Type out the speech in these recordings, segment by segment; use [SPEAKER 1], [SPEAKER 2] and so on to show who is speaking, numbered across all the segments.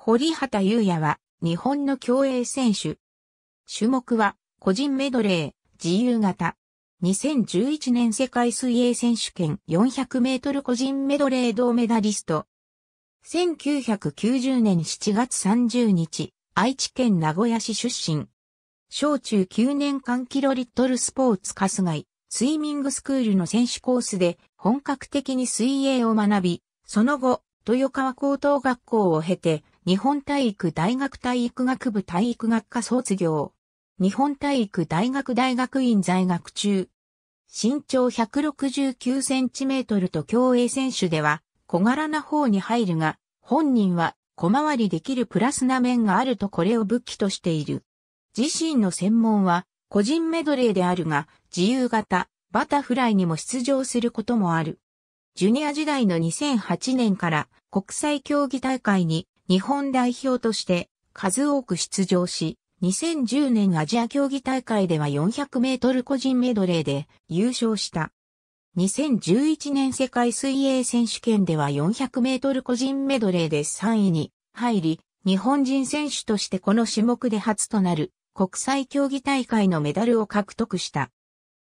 [SPEAKER 1] 堀畑優也は日本の
[SPEAKER 2] 競泳選手。種目は個人メドレー、自由形。2011年世界水泳選手権400メートル個人メドレー銅メダリスト。1990年7月30日、愛知県名古屋市出身。小中9年間キロリットルスポーツカスガイ、スイミングスクールの選手コースで本格的に水泳を学び、その後、豊川高等学校を経て、日本体育大学体育学部体育学科卒業。日本体育大学大学院在学中。身長169センチメートルと競泳選手では小柄な方に入るが、本人は小回りできるプラスな面があるとこれを武器としている。自身の専門は個人メドレーであるが、自由形、バタフライにも出場することもある。ジュニア時代の2008年から国際競技大会に日本代表として数多く出場し、2010年アジア競技大会では400メートル個人メドレーで優勝した。2011年世界水泳選手権では400メートル個人メドレーで3位に入り、日本人選手としてこの種目で初となる国際競技大会のメダルを獲得した。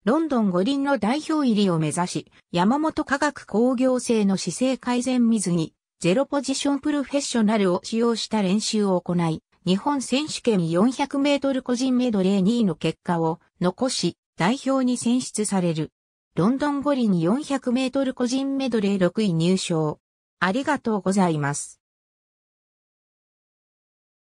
[SPEAKER 2] ロンドン五輪の代表入りを目指し、山本科学工業生の姿勢改善水着、ゼロポジションプロフェッショナルを使用した練習を行い、日本選手権400メートル個人メドレー2位の結果を残し、代表に選出される。ロンドン五輪400メートル個人メドレー6位入賞。
[SPEAKER 1] ありがとうございます。